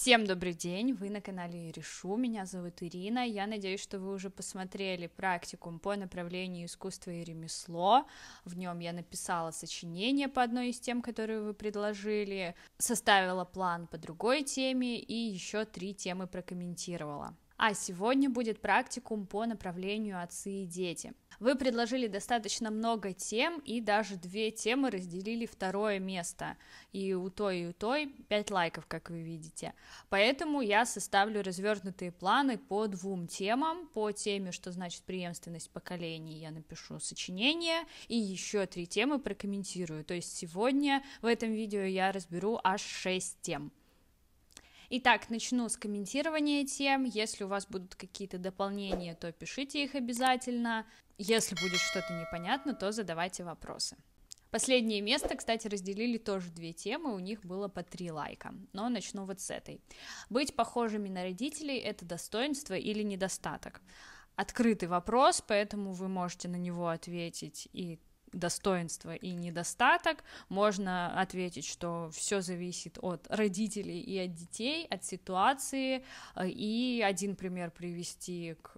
Всем добрый день, вы на канале Решу, меня зовут Ирина, я надеюсь, что вы уже посмотрели практикум по направлению искусство и ремесло, в нем я написала сочинение по одной из тем, которые вы предложили, составила план по другой теме и еще три темы прокомментировала. А сегодня будет практикум по направлению отцы и дети. Вы предложили достаточно много тем, и даже две темы разделили второе место. И у той, и у той 5 лайков, как вы видите. Поэтому я составлю развернутые планы по двум темам. По теме, что значит преемственность поколений, я напишу сочинение, и еще три темы прокомментирую. То есть сегодня в этом видео я разберу аж 6 тем. Итак, начну с комментирования тем. Если у вас будут какие-то дополнения, то пишите их обязательно. Если будет что-то непонятно, то задавайте вопросы. Последнее место, кстати, разделили тоже две темы, у них было по три лайка, но начну вот с этой. Быть похожими на родителей – это достоинство или недостаток? Открытый вопрос, поэтому вы можете на него ответить и достоинство и недостаток. Можно ответить, что все зависит от родителей и от детей, от ситуации. Э, и один пример привести к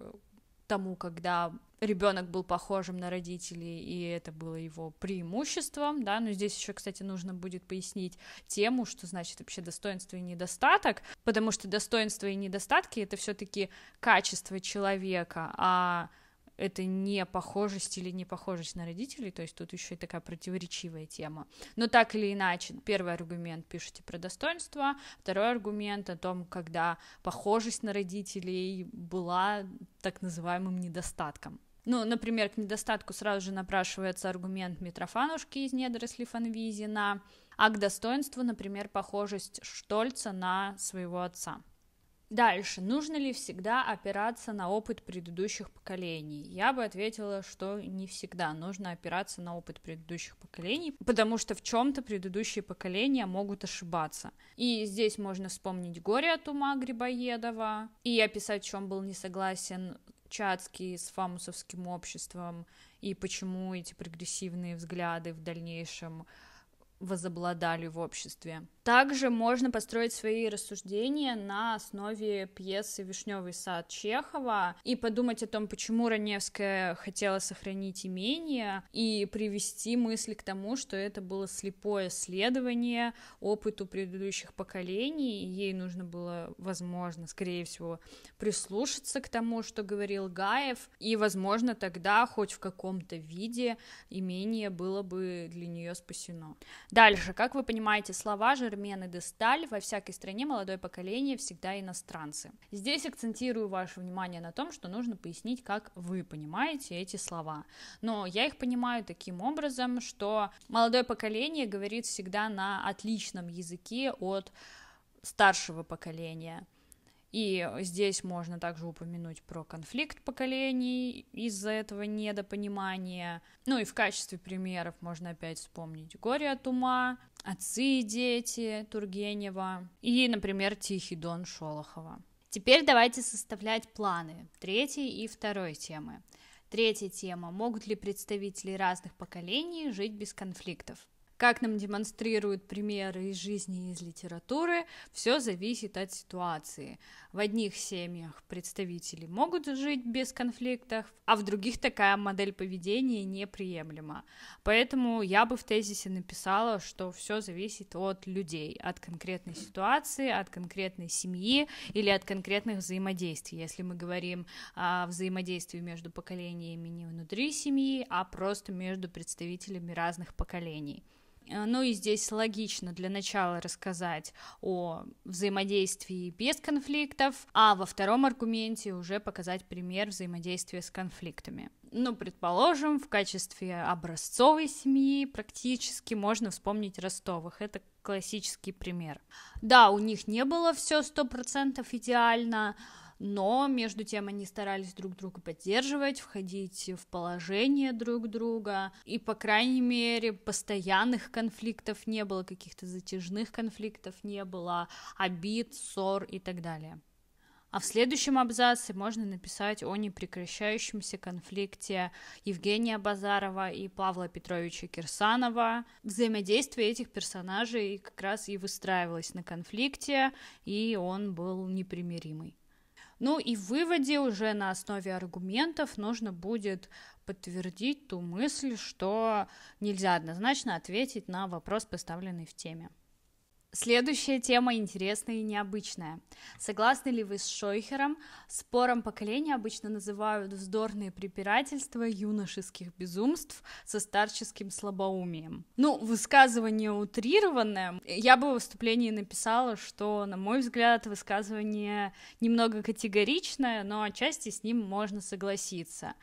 тому, когда ребенок был похожим на родителей, и это было его преимуществом, да, но здесь еще, кстати, нужно будет пояснить тему, что значит вообще достоинство и недостаток, потому что достоинство и недостатки это все-таки качество человека, а это не похожесть или не похожесть на родителей, то есть тут еще и такая противоречивая тема. Но так или иначе, первый аргумент пишите про достоинство, второй аргумент о том, когда похожесть на родителей была так называемым недостатком. Ну, например, к недостатку сразу же напрашивается аргумент Митрофанушки из недоросли Фанвизина, а к достоинству, например, похожесть Штольца на своего отца. Дальше. Нужно ли всегда опираться на опыт предыдущих поколений? Я бы ответила, что не всегда нужно опираться на опыт предыдущих поколений, потому что в чем-то предыдущие поколения могут ошибаться. И здесь можно вспомнить горе от ума Грибоедова и описать, в чем был несогласен Чацкий с фамусовским обществом, и почему эти прогрессивные взгляды в дальнейшем возобладали в обществе. Также можно построить свои рассуждения на основе пьесы «Вишневый сад» Чехова и подумать о том, почему Раневская хотела сохранить имение и привести мысли к тому, что это было слепое следование опыту предыдущих поколений, и ей нужно было, возможно, скорее всего, прислушаться к тому, что говорил Гаев, и, возможно, тогда хоть в каком-то виде имение было бы для нее спасено. Дальше, как вы понимаете, слова же Жермен и Десталь во всякой стране молодое поколение всегда иностранцы. Здесь акцентирую ваше внимание на том, что нужно пояснить, как вы понимаете эти слова. Но я их понимаю таким образом, что молодое поколение говорит всегда на отличном языке от старшего поколения. И здесь можно также упомянуть про конфликт поколений из-за этого недопонимания. Ну и в качестве примеров можно опять вспомнить «Горе от ума», «Отцы и дети» Тургенева и, например, «Тихий дон» Шолохова. Теперь давайте составлять планы третьей и второй темы. Третья тема – могут ли представители разных поколений жить без конфликтов? Как нам демонстрируют примеры из жизни и из литературы, все зависит от ситуации. В одних семьях представители могут жить без конфликтов, а в других такая модель поведения неприемлема. Поэтому я бы в тезисе написала, что все зависит от людей, от конкретной ситуации, от конкретной семьи или от конкретных взаимодействий. Если мы говорим о взаимодействии между поколениями не внутри семьи, а просто между представителями разных поколений. Э, ну и здесь логично для начала рассказать о взаимодействии без конфликтов, а во втором аргументе уже показать пример взаимодействия с конфликтами. Ну, предположим, в качестве образцовой семьи практически можно вспомнить Ростовых. Это классический пример. Да, у них не было все сто процентов идеально, но между тем они старались друг друга поддерживать, входить в положение друг друга, и, по крайней мере, постоянных конфликтов не было, каких-то затяжных конфликтов не было, обид, ссор и так далее. А в следующем абзаце можно написать о непрекращающемся конфликте Евгения Базарова и Павла Петровича Кирсанова. Взаимодействие этих персонажей как раз и выстраивалось на конфликте, и он был непримиримый. Ну и в выводе уже на основе аргументов нужно будет подтвердить ту мысль, что нельзя однозначно ответить на вопрос, поставленный в теме. Следующая тема интересная и необычная. Согласны ли вы с Шойхером? Спором поколения обычно называют вздорные препирательства юношеских безумств со старческим слабоумием. Ну, высказывание утрированное. Я бы в выступлении написала, что, на мой взгляд, высказывание немного категоричное, но отчасти с ним можно согласиться.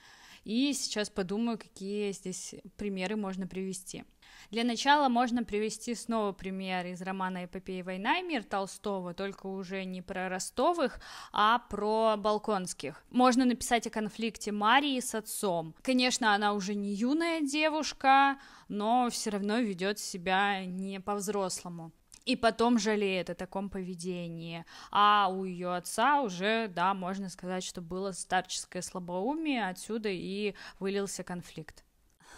И сейчас подумаю, какие здесь примеры можно привести. Для начала можно привести снова пример из романа «Эпопея война и мир» Толстого, только уже не про ростовых, а про балконских. Можно написать о конфликте Марии с отцом. Конечно, она уже не юная девушка, но все равно ведет себя не по-взрослому и потом жалеет о таком поведении. А у ее отца уже, да, можно сказать, что было старческое слабоумие, отсюда и вылился конфликт.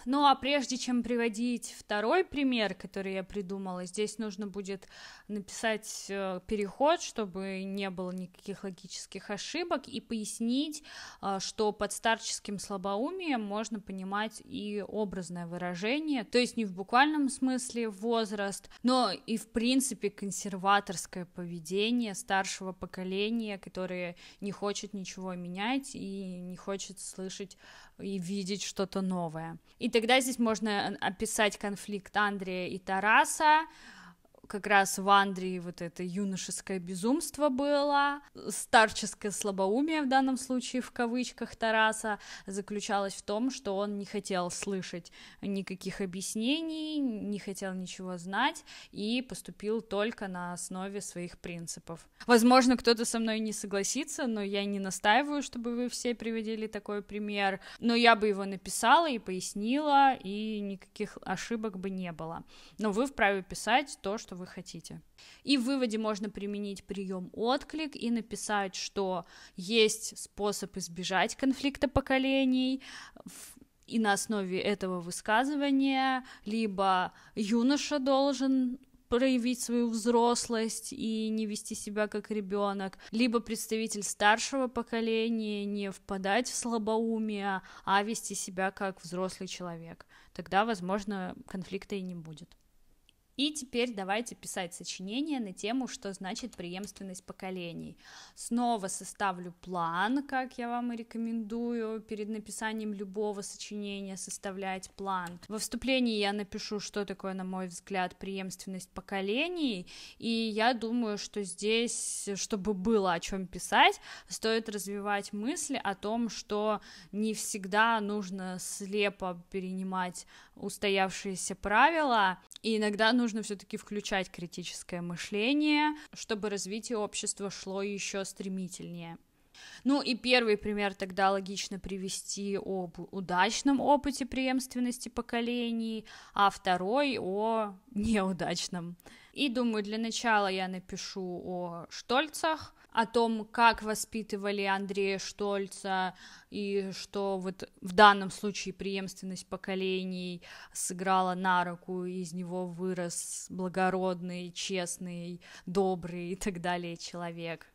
Ну а прежде чем приводить второй пример, который я придумала, здесь нужно будет написать э, переход, чтобы не было никаких логических ошибок, и пояснить, э, что под старческим слабоумием можно понимать и образное выражение, то есть не в буквальном смысле возраст, но и в принципе консерваторское поведение старшего поколения, которое не хочет ничего менять и не хочет слышать и видеть что-то новое. И и тогда здесь можно э, описать конфликт Андрея и Тараса, как раз в Андрии вот это юношеское безумство было, старческое слабоумие в данном случае в кавычках Тараса заключалось в том, что он не хотел слышать никаких объяснений, не хотел ничего знать и поступил только на основе своих принципов. Возможно, кто-то со мной не согласится, но я не настаиваю, чтобы вы все приводили такой пример, но я бы его написала и пояснила, и никаких ошибок бы не было. Но вы вправе писать то, что вы хотите. И в выводе можно применить прием отклик и написать, что есть способ избежать конфликта поколений, и на основе этого высказывания либо юноша должен проявить свою взрослость и не вести себя как ребенок, либо представитель старшего поколения не впадать в слабоумие, а вести себя как взрослый человек. Тогда, возможно, конфликта и не будет. И теперь давайте писать сочинение на тему, что значит преемственность поколений. Снова составлю план, как я вам и рекомендую перед написанием любого сочинения составлять план. Во вступлении я напишу, что такое, на мой взгляд, преемственность поколений, и я думаю, что здесь, чтобы было о чем писать, стоит развивать мысли о том, что не всегда нужно слепо перенимать устоявшиеся правила, и иногда нужно нужно все-таки включать критическое мышление, чтобы развитие общества шло еще стремительнее. Ну и первый пример тогда логично привести об удачном опыте преемственности поколений, а второй о неудачном. И думаю, для начала я напишу о Штольцах, о том, как воспитывали Андрея Штольца, и что вот в данном случае преемственность поколений сыграла на руку, и из него вырос благородный, честный, добрый и так далее человек.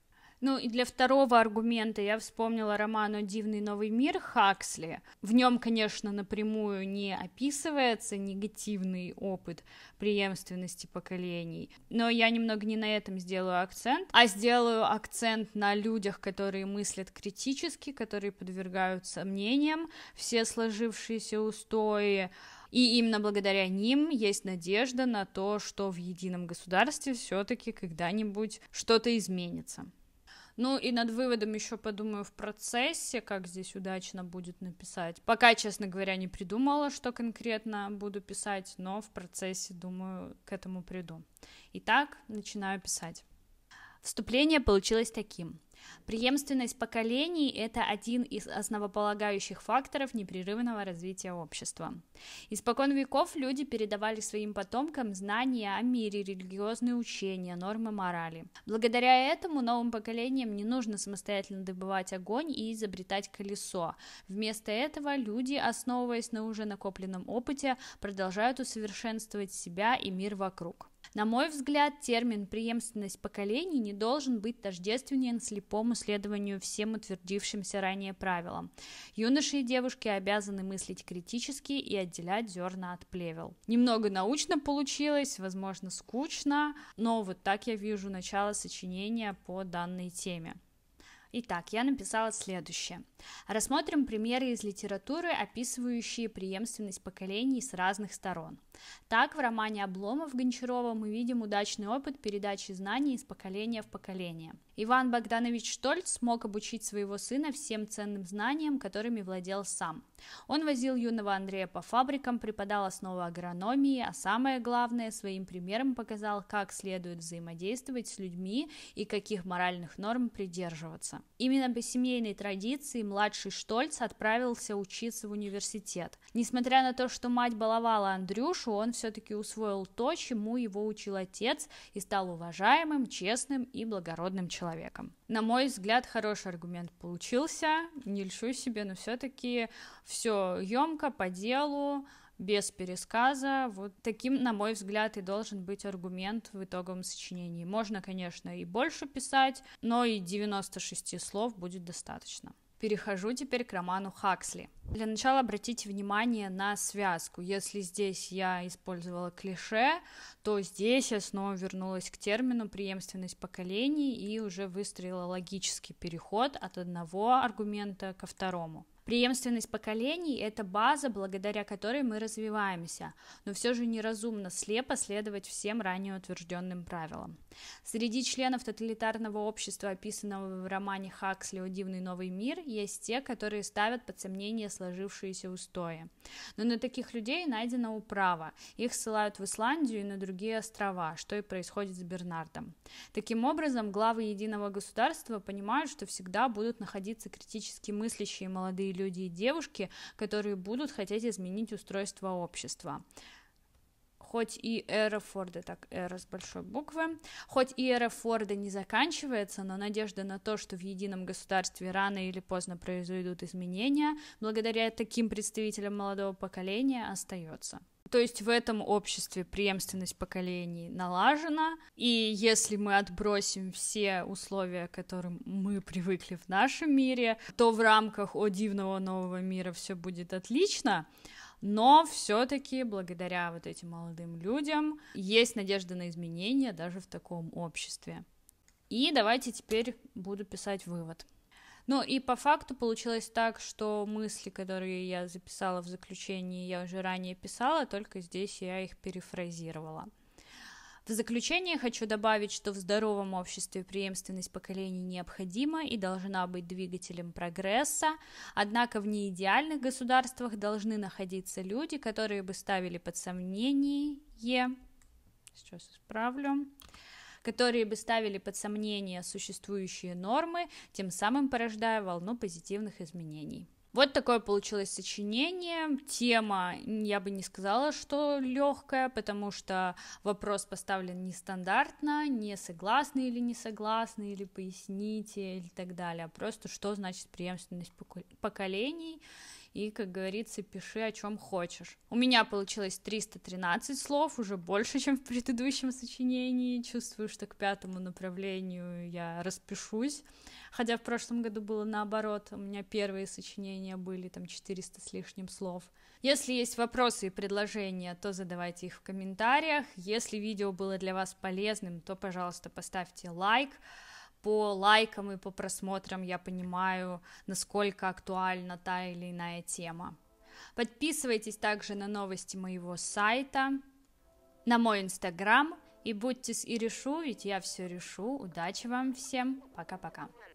Ну и для второго аргумента я вспомнила роман «О дивный новый мир» Хаксли. В нем, конечно, напрямую не описывается негативный опыт преемственности поколений, но я немного не на этом сделаю акцент, а сделаю акцент на людях, которые мыслят критически, которые подвергают сомнениям все сложившиеся устои, и именно благодаря ним есть надежда на то, что в едином государстве все-таки когда-нибудь что-то изменится. Ну и над выводом еще подумаю в процессе, как здесь удачно будет написать. Пока, честно говоря, не придумала, что конкретно буду писать, но в процессе, думаю, к этому приду. Итак, начинаю писать. Вступление получилось таким. Преемственность поколений – это один из основополагающих факторов непрерывного развития общества. Испокон веков люди передавали своим потомкам знания о мире, религиозные учения, нормы морали. Благодаря этому новым поколениям не нужно самостоятельно добывать огонь и изобретать колесо. Вместо этого люди, основываясь на уже накопленном опыте, продолжают усовершенствовать себя и мир вокруг. На мой взгляд, термин «преемственность поколений» не должен быть тождественен слепому следованию всем утвердившимся ранее правилам. Юноши и девушки обязаны мыслить критически и отделять зерна от плевел. Немного научно получилось, возможно, скучно, но вот так я вижу начало сочинения по данной теме. Итак, я написала следующее. Рассмотрим примеры из литературы, описывающие преемственность поколений с разных сторон. Так, в романе Обломов Гончарова мы видим удачный опыт передачи знаний из поколения в поколение. Иван Богданович Штольц смог обучить своего сына всем ценным знаниям, которыми владел сам – он возил юного Андрея по фабрикам, преподал основы агрономии, а самое главное, своим примером показал, как следует взаимодействовать с людьми и каких моральных норм придерживаться. Именно по семейной традиции младший Штольц отправился учиться в университет. Несмотря на то, что мать баловала Андрюшу, он все-таки усвоил то, чему его учил отец, и стал уважаемым, честным и благородным человеком. На мой взгляд, хороший аргумент получился, не льщу себе, но все-таки все емко, по делу, без пересказа. Вот таким, на мой взгляд, и должен быть аргумент в итоговом сочинении. Можно, конечно, и больше писать, но и 96 слов будет достаточно. Перехожу теперь к роману Хаксли. Для начала обратите внимание на связку. Если здесь я использовала клише, то здесь я снова вернулась к термину преемственность поколений и уже выстроила логический переход от одного аргумента ко второму. Преемственность поколений – это база, благодаря которой мы развиваемся, но все же неразумно слепо следовать всем ранее утвержденным правилам. Среди членов тоталитарного общества, описанного в романе Хаксли «Дивный новый мир», есть те, которые ставят под сомнение сложившиеся устои. Но на таких людей найдено управа. Их ссылают в Исландию и на другие острова, что и происходит с Бернардом. Таким образом, главы единого государства понимают, что всегда будут находиться критически мыслящие молодые люди и девушки, которые будут хотеть изменить устройство общества хоть и эра Форда, так, эра с большой буквы, хоть и эра Форда не заканчивается, но надежда на то, что в едином государстве рано или поздно произойдут изменения, благодаря таким представителям молодого поколения остается. То есть в этом обществе преемственность поколений налажена, и если мы отбросим все условия, к которым мы привыкли в нашем мире, то в рамках «О дивного нового мира» все будет отлично, но все-таки благодаря вот этим молодым людям есть надежда на изменения даже в таком обществе. И давайте теперь буду писать вывод. Ну и по факту получилось так, что мысли, которые я записала в заключении, я уже ранее писала, только здесь я их перефразировала. В заключение хочу добавить, что в здоровом обществе преемственность поколений необходима и должна быть двигателем прогресса, однако в неидеальных государствах должны находиться люди, которые бы ставили под сомнение, сейчас исправлю, которые бы ставили под сомнение существующие нормы, тем самым порождая волну позитивных изменений. Вот такое получилось сочинение. Тема, я бы не сказала, что легкая, потому что вопрос поставлен нестандартно, не согласны или не согласны, или поясните, или так далее, а просто что значит преемственность поколений и, как говорится, пиши о чем хочешь. У меня получилось 313 слов, уже больше, чем в предыдущем сочинении. Чувствую, что к пятому направлению я распишусь. Хотя в прошлом году было наоборот, у меня первые сочинения были там 400 с лишним слов. Если есть вопросы и предложения, то задавайте их в комментариях. Если видео было для вас полезным, то, пожалуйста, поставьте лайк по лайкам и по просмотрам я понимаю, насколько актуальна та или иная тема. Подписывайтесь также на новости моего сайта, на мой инстаграм и будьте с и решу, ведь я все решу. Удачи вам всем. Пока-пока.